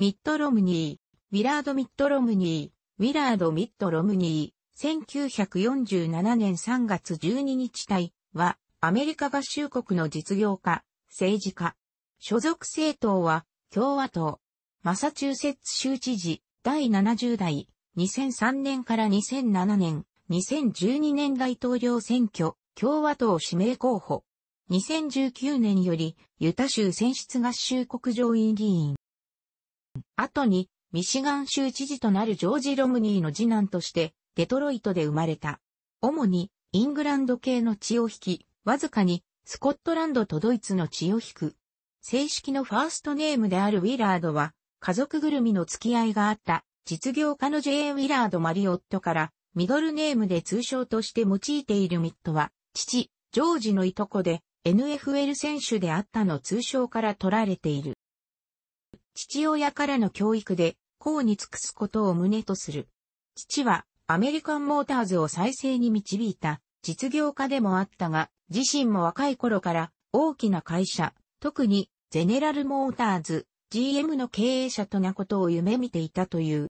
ミッドロムニー、ウィラード・ミッドロムニー、ウィラード・ミッドロムニー、1947年3月12日隊は、アメリカ合衆国の実業家、政治家。所属政党は、共和党。マサチューセッツ州知事、第70代、2003年から2007年、2012年大統領選挙、共和党指名候補。2019年より、ユタ州選出合衆国上院議員。後にミシガン州知事となるジョージ・ロムニーの次男としてデトロイトで生まれた。主にイングランド系の血を引き、わずかにスコットランドとドイツの血を引く。正式のファーストネームであるウィラードは家族ぐるみの付き合いがあった実業家の J. ウィラード・マリオットからミドルネームで通称として用いているミットは父、ジョージのいとこで NFL 選手であったの通称から取られている。父親からの教育で、功に尽くすことを旨とする。父は、アメリカンモーターズを再生に導いた、実業家でもあったが、自身も若い頃から、大きな会社、特に、ゼネラルモーターズ、GM の経営者となことを夢見ていたという。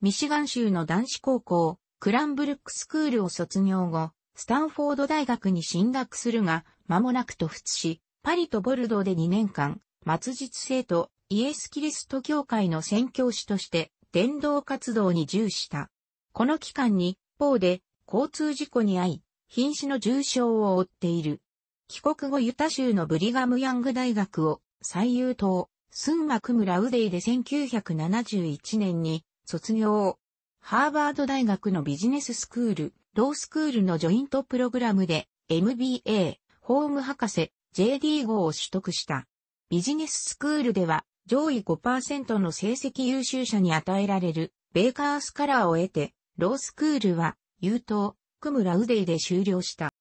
ミシガン州の男子高校、クランブルックスクールを卒業後、スタンフォード大学に進学するが、間もなく突出し、パリとボルドーで2年間、末日生徒、イエス・キリスト教会の宣教師として伝道活動に従した。この期間に、一方で交通事故に遭い、瀕死の重傷を負っている。帰国後ユタ州のブリガムヤング大学を最優等、スンマクムラウデイで1971年に卒業。ハーバード大学のビジネススクール、ロースクールのジョイントプログラムで MBA、ホーム博士、JD 号を取得した。ビジネススクールでは上位5%の成績優秀者に与えられるベーカースカラーを得て、ロースクールは、優等、クムラウデイで終了した。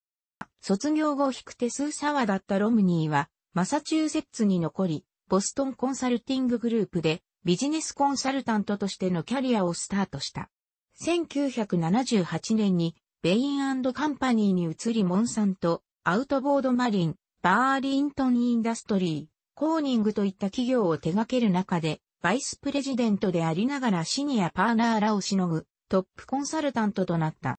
卒業後引く手数ーだったロムニーは、マサチューセッツに残り、ボストンコンサルティンググループでビジネスコンサルタントとしてのキャリアをスタートした。1978年にベインカンパニーに移りモンサント、アウトボードマリン、バーリントンインダストリー、コーニングといった企業を手掛ける中で、バイスプレジデントでありながらシニアパーナーらをしのぐトップコンサルタントとなった。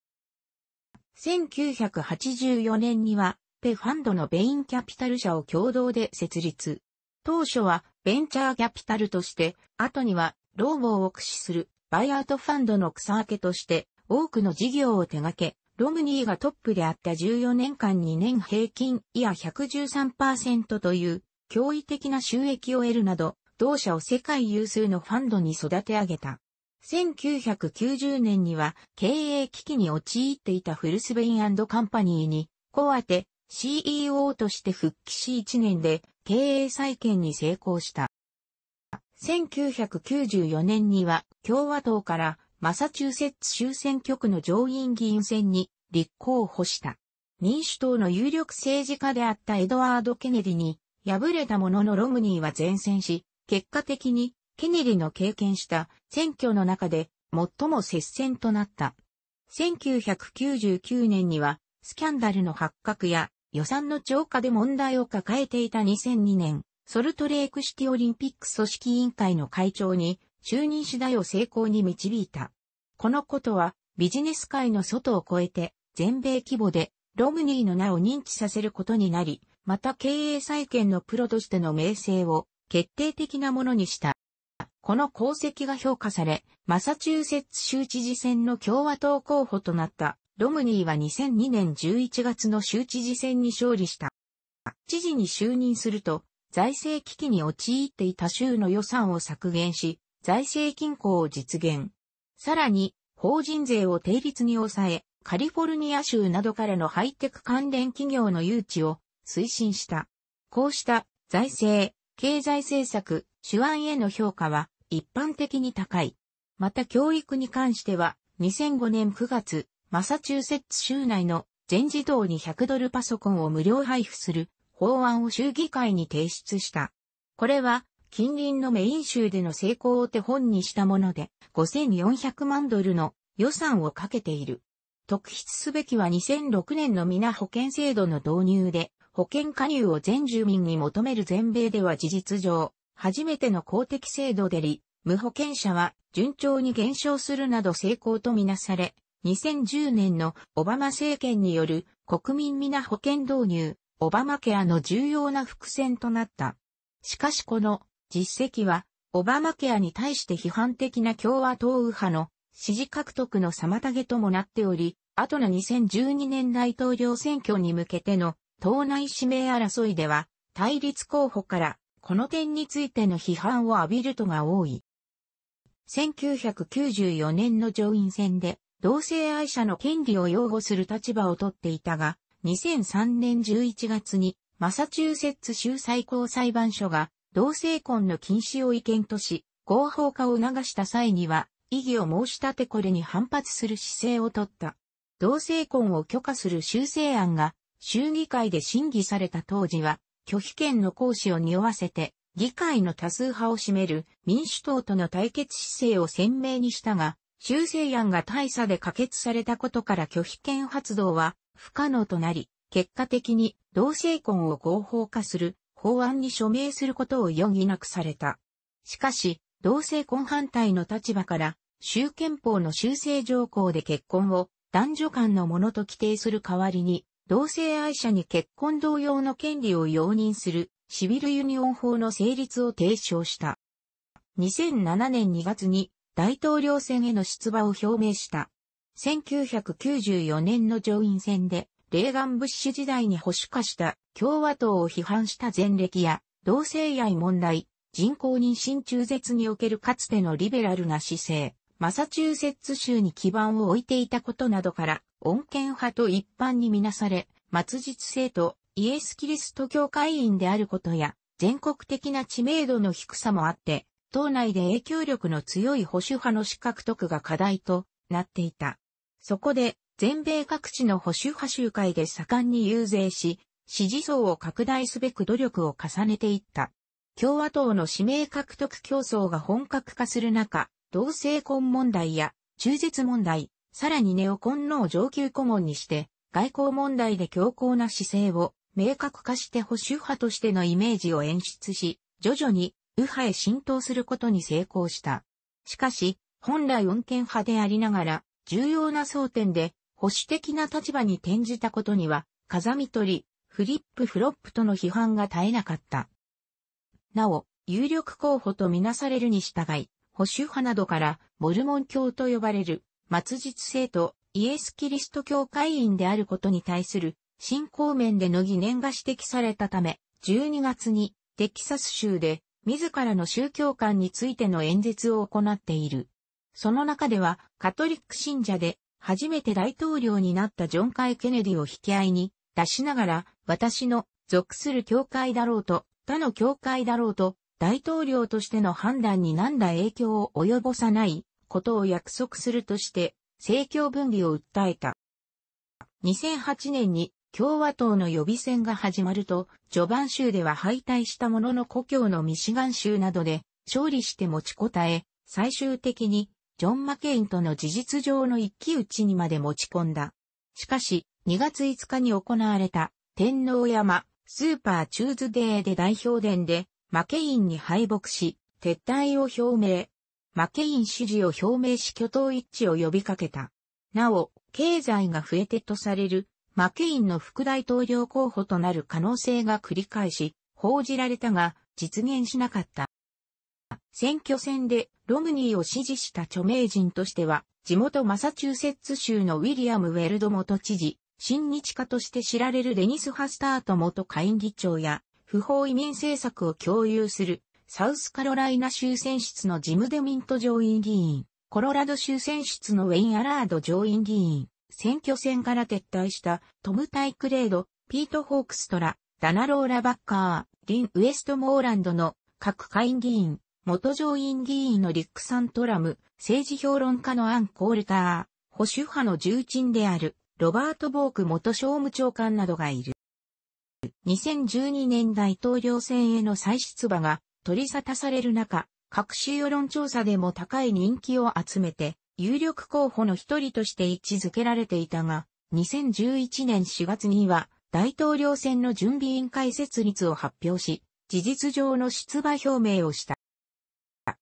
1984年には、ペファンドのベインキャピタル社を共同で設立。当初はベンチャーキャピタルとして、後にはローボを駆使するバイアウトファンドの草分けとして多くの事業を手掛け、ロムニーがトップであった14年間2年平均いや113%という驚異的な収益を得るなど、同社を世界有数のファンドに育て上げた。1990年には経営危機に陥っていたフルスベインカンパニーに、こうあて CEO として復帰し1年で経営再建に成功した。1994年には共和党からマサチューセッツ州選挙区の上院議員選に立候補した。民主党の有力政治家であったエドワード・ケネディに敗れたもののロムニーは前線し、結果的にケネディの経験した選挙の中で最も接戦となった。1999年にはスキャンダルの発覚や予算の超過で問題を抱えていた2002年、ソルトレークシティオリンピック組織委員会の会長に就任次第を成功に導いた。このことはビジネス界の外を超えて全米規模でロムニーの名を認知させることになり、また経営再建のプロとしての名声を決定的なものにした。この功績が評価され、マサチューセッツ州知事選の共和党候補となったロムニーは2002年11月の州知事選に勝利した。知事に就任すると、財政危機に陥っていた州の予算を削減し、財政均衡を実現。さらに、法人税を定率に抑え、カリフォルニア州などからのハイテク関連企業の誘致を推進した。こうした財政、経済政策、手腕への評価は一般的に高い。また教育に関しては2005年9月、マサチューセッツ州内の全児童に100ドルパソコンを無料配布する法案を州議会に提出した。これは近隣のメイン州での成功を手本にしたもので5400万ドルの予算をかけている。特筆すべきは2006年の皆保険制度の導入で保険加入を全住民に求める全米では事実上、初めての公的制度でり、無保険者は順調に減少するなど成功とみなされ、2010年のオバマ政権による国民皆保険導入、オバマケアの重要な伏線となった。しかしこの実績は、オバマケアに対して批判的な共和党右派の支持獲得の妨げともなっており、後の2012年大統領選挙に向けての党内指名争いでは、対立候補から、この点についての批判を浴びるとが多い。1994年の上院選で、同性愛者の権利を擁護する立場をとっていたが、2003年11月に、マサチューセッツ州最高裁判所が、同性婚の禁止を違憲とし、合法化を促した際には、異議を申し立てこれに反発する姿勢をとった。同性婚を許可する修正案が州議会で審議された当時は、拒否権の行使を匂わせて、議会の多数派を占める民主党との対決姿勢を鮮明にしたが、修正案が大差で可決されたことから拒否権発動は不可能となり、結果的に同性婚を合法化する法案に署名することを余儀なくされた。しかし、同性婚反対の立場から、州憲法の修正条項で結婚を男女間のものと規定する代わりに、同性愛者に結婚同様の権利を容認するシビルユニオン法の成立を提唱した。2007年2月に大統領選への出馬を表明した。1994年の上院選で、レーガン・ブッシュ時代に保守化した共和党を批判した前歴や、同性愛問題、人工妊娠中絶におけるかつてのリベラルな姿勢、マサチューセッツ州に基盤を置いていたことなどから、穏健派と一般にみなされ、末日生徒、イエス・キリスト教会員であることや、全国的な知名度の低さもあって、党内で影響力の強い保守派の資格得が課題となっていた。そこで、全米各地の保守派集会で盛んに遊説し、支持層を拡大すべく努力を重ねていった。共和党の指名獲得競争が本格化する中、同性婚問題や中絶問題、さらにネオ婚の上級顧問にして、外交問題で強硬な姿勢を明確化して保守派としてのイメージを演出し、徐々に右派へ浸透することに成功した。しかし、本来穏健派でありながら、重要な争点で保守的な立場に転じたことには、風見取り、フリップフロップとの批判が絶えなかった。なお、有力候補とみなされるに従い、保守派などからモルモン教と呼ばれる、末日聖徒イエス・キリスト教会員であることに対する信仰面での疑念が指摘されたため、12月にテキサス州で自らの宗教観についての演説を行っている。その中ではカトリック信者で初めて大統領になったジョン・カイ・ケネディを引き合いに出しながら私の属する教会だろうと他の教会だろうと大統領としての判断に何ら影響を及ぼさないことを約束するとして、政教分離を訴えた。2008年に共和党の予備選が始まると、序盤州では敗退したものの故郷のミシガン州などで勝利して持ちこたえ、最終的にジョン・マケインとの事実上の一騎打ちにまで持ち込んだ。しかし、2月5日に行われた天皇山スーパーチューズデーで代表伝でマケインに敗北し、撤退を表明。マケイン支持を表明し挙党一致を呼びかけた。なお、経済が増えてとされる、マケインの副大統領候補となる可能性が繰り返し、報じられたが、実現しなかった。選挙戦でロムニーを支持した著名人としては、地元マサチューセッツ州のウィリアム・ウェルド元知事、親日家として知られるデニス・ハスタート元下院議長や、不法移民政策を共有する、サウスカロライナ州選出のジム・デミント上院議員、コロラド州選出のウェイン・アラード上院議員、選挙戦から撤退したトム・タイクレード、ピート・ホークストラ、ダナローラ・バッカー、リン・ウエスト・モーランドの各下院議員、元上院議員のリック・サントラム、政治評論家のアン・コールター、保守派の重鎮である、ロバート・ボーク元商務長官などがいる。2012年大統領選への再出馬が取り沙汰される中、各種世論調査でも高い人気を集めて、有力候補の一人として位置づけられていたが、2011年4月には大統領選の準備委員会設立を発表し、事実上の出馬表明をした。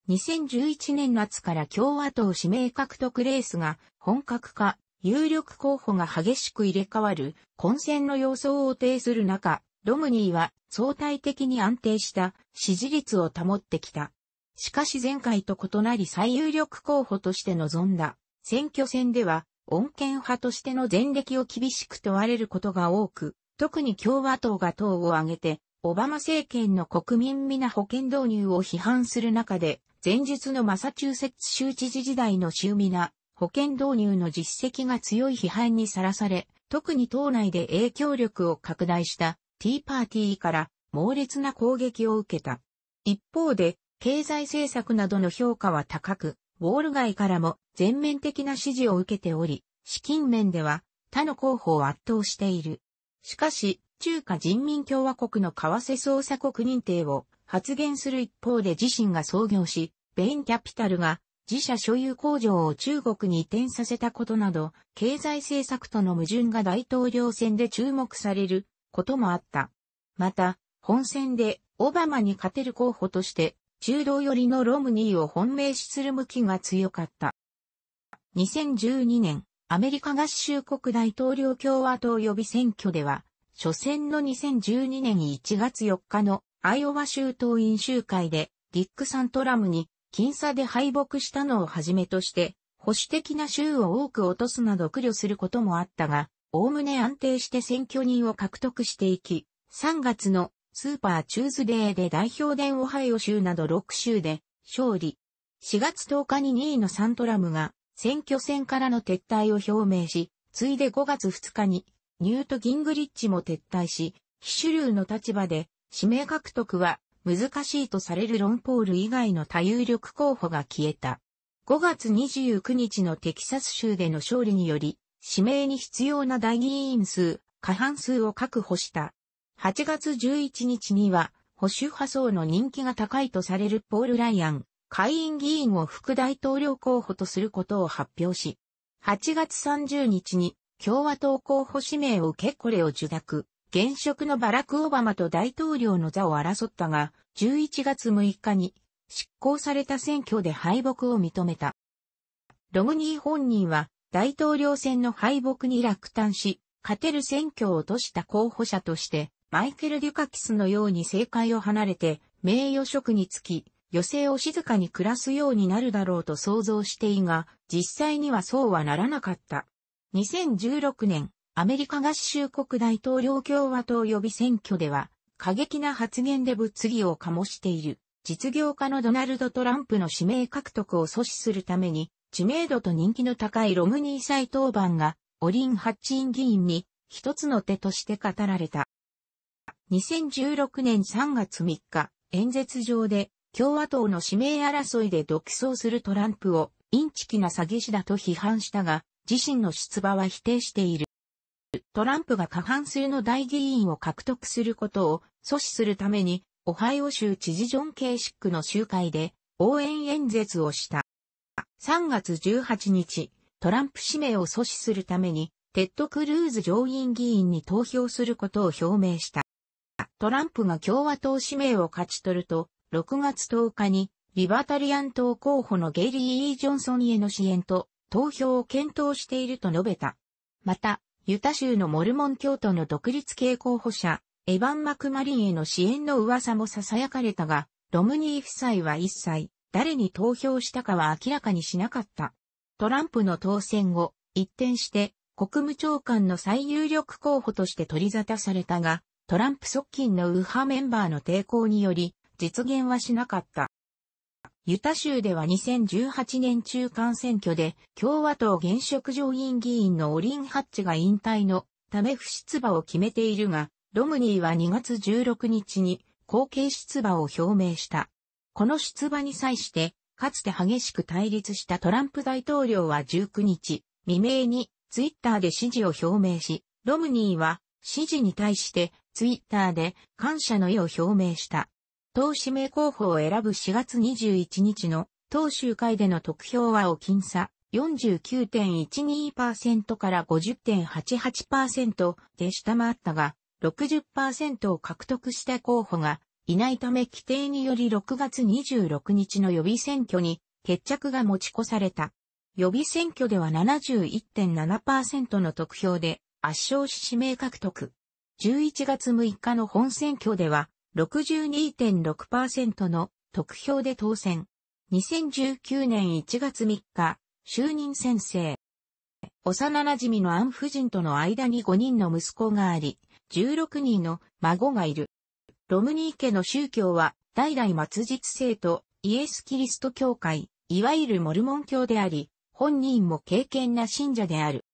2011年夏から共和党指名獲得レースが本格化。有力候補が激しく入れ替わる混戦の様相を呈する中、ロムニーは相対的に安定した支持率を保ってきた。しかし前回と異なり最有力候補として臨んだ選挙戦では、穏健派としての前歴を厳しく問われることが多く、特に共和党が党を挙げて、オバマ政権の国民皆保険導入を批判する中で、前述のマサチューセッツ州知事時代の州皆保険導入の実績が強い批判にさらされ、特に党内で影響力を拡大したティーパーティーから猛烈な攻撃を受けた。一方で、経済政策などの評価は高く、ウォール街からも全面的な支持を受けており、資金面では他の候補を圧倒している。しかし、中華人民共和国の為替捜査国認定を発言する一方で自身が創業し、ベインキャピタルが自社所有工場を中国に移転させたことなど、経済政策との矛盾が大統領選で注目されることもあった。また、本選でオバマに勝てる候補として、中道寄りのロムニーを本命視する向きが強かった。2012年、アメリカ合衆国大統領共和党予備選挙では、初戦の2012年1月4日のアイオワ州党員集会で、ディック・サントラムに僅差で敗北したのをはじめとして、保守的な州を多く落とすなど苦慮することもあったが、おおむね安定して選挙人を獲得していき、3月のスーパーチューズデーで代表ン、オハイオ州など6州で勝利。4月10日に2位のサントラムが選挙戦からの撤退を表明し、ついで5月2日にニュート・ギングリッチも撤退し、非主流の立場で指名獲得は難しいとされるロンポール以外の多有力候補が消えた。5月29日のテキサス州での勝利により、指名に必要な大議員数、過半数を確保した。8月11日には、保守派層の人気が高いとされるポール・ライアン、下院議員を副大統領候補とすることを発表し、8月30日に共和党候補指名を受けこれを受諾。現職のバラク・オバマと大統領の座を争ったが、11月6日に執行された選挙で敗北を認めた。ロムニー本人は大統領選の敗北に落胆し、勝てる選挙を落とした候補者として、マイケル・デュカキスのように政界を離れて、名誉職につき、余生を静かに暮らすようになるだろうと想像していいが、実際にはそうはならなかった。2016年、アメリカ合衆国大統領共和党予備選挙では、過激な発言で物議を醸している、実業家のドナルド・トランプの指名獲得を阻止するために、知名度と人気の高いロムニー再登板が、オリン・ハッチン議員に一つの手として語られた。2016年3月3日、演説上で共和党の指名争いで独走するトランプをインチキな詐欺師だと批判したが、自身の出馬は否定している。トランプが過半数の大議員を獲得することを阻止するために、オハイオ州知事ジョン・ケーシックの集会で応援演説をした。3月18日、トランプ氏名を阻止するために、テッド・クルーズ上院議員に投票することを表明した。トランプが共和党氏名を勝ち取ると、6月10日に、リバタリアン党候補のゲイリー・イー・ジョンソンへの支援と、投票を検討していると述べた。また、ユタ州のモルモン教徒の独立系候補者、エヴァン・マクマリンへの支援の噂も囁かれたが、ロムニー夫妻は一切、誰に投票したかは明らかにしなかった。トランプの当選後、一転して、国務長官の最有力候補として取り沙汰されたが、トランプ側近の右派メンバーの抵抗により、実現はしなかった。ユタ州では2018年中間選挙で共和党現職上院議員のオリン・ハッチが引退のため不出馬を決めているが、ロムニーは2月16日に後継出馬を表明した。この出馬に際して、かつて激しく対立したトランプ大統領は19日未明にツイッターで支持を表明し、ロムニーは支持に対してツイッターで感謝の意を表明した。党指名候補を選ぶ4月21日の党集会での得票はお僅差49.12%から50.88%で下回ったが、60%を獲得した候補がいないため規定により6月26日の予備選挙に決着が持ち越された。予備選挙では71.7%の得票で圧勝し指名獲得。11月6日の本選挙では62.6%の得票で当選。2019年1月3日、就任先生。幼馴染のアン夫人との間に5人の息子があり、16人の孫がいる。ロムニー家の宗教は、代々末日聖とイエス・キリスト教会、いわゆるモルモン教であり、本人も敬虔な信者である。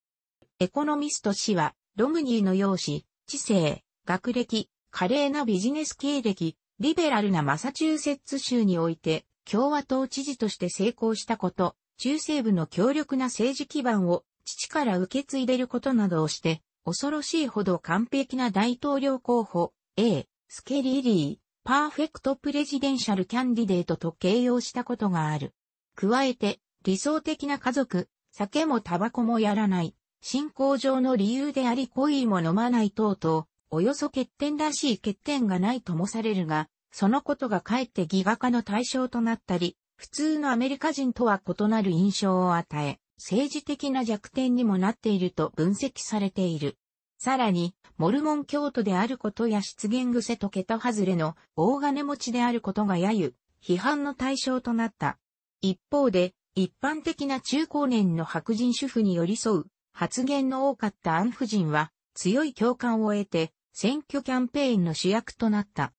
エコノミスト氏は、ロムニーの容姿、知性、学歴、華麗なビジネス経歴、リベラルなマサチューセッツ州において、共和党知事として成功したこと、中西部の強力な政治基盤を父から受け継いでることなどをして、恐ろしいほど完璧な大統領候補、A、スケリーリー、パーフェクトプレジデンシャルキャンディデートと形容したことがある。加えて、理想的な家族、酒もタバコもやらない、信仰上の理由であり恋も飲まない等々、およそ欠点らしい欠点がないともされるが、そのことがかえって義画家の対象となったり、普通のアメリカ人とは異なる印象を与え、政治的な弱点にもなっていると分析されている。さらに、モルモン教徒であることや出現癖と桁外れの大金持ちであることが揶揄、批判の対象となった。一方で、一般的な中高年の白人主婦に寄り添う発言の多かったアン夫人は強い共感を得て選挙キャンペーンの主役となった。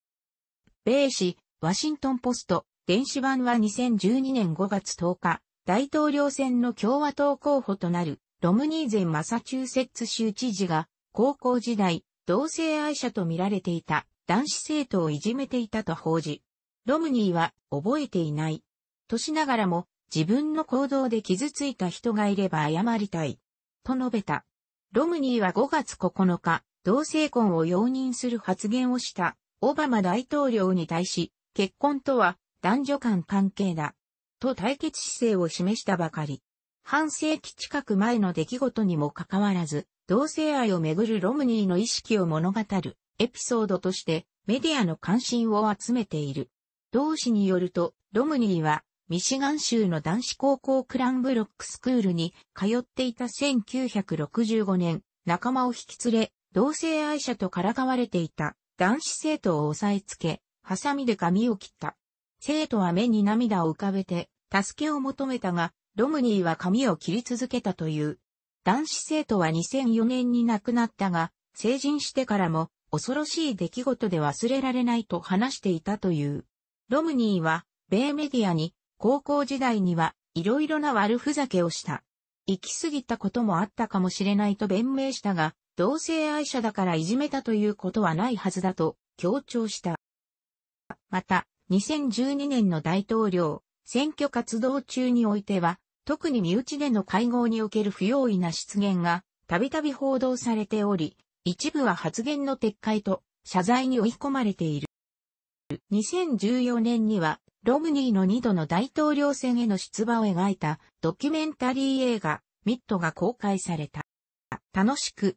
米紙、ワシントンポスト、電子版は2012年5月10日、大統領選の共和党候補となる、ロムニーゼンマサチューセッツ州知事が、高校時代、同性愛者と見られていた男子生徒をいじめていたと報じ、ロムニーは覚えていない。としながらも、自分の行動で傷ついた人がいれば謝りたい。と述べた。ロムニーは5月9日、同性婚を容認する発言をしたオバマ大統領に対し、結婚とは男女間関係だ、と対決姿勢を示したばかり。半世紀近く前の出来事にもかかわらず、同性愛をめぐるロムニーの意識を物語るエピソードとしてメディアの関心を集めている。同氏によると、ロムニーはミシガン州の男子高校クランブロックスクールに通っていた1965年、仲間を引き連れ、同性愛者とからかわれていた男子生徒を押さえつけ、ハサミで髪を切った。生徒は目に涙を浮かべて、助けを求めたが、ロムニーは髪を切り続けたという。男子生徒は2004年に亡くなったが、成人してからも恐ろしい出来事で忘れられないと話していたという。ロムニーは、米メディアに、高校時代には、いろいろな悪ふざけをした。行き過ぎたこともあったかもしれないと弁明したが、同性愛者だからいじめたということはないはずだと強調した。また、2012年の大統領選挙活動中においては、特に身内での会合における不用意な出現が、たびたび報道されており、一部は発言の撤回と謝罪に追い込まれている。2014年には、ロムニーの2度の大統領選への出馬を描いたドキュメンタリー映画、ミットが公開された。楽しく、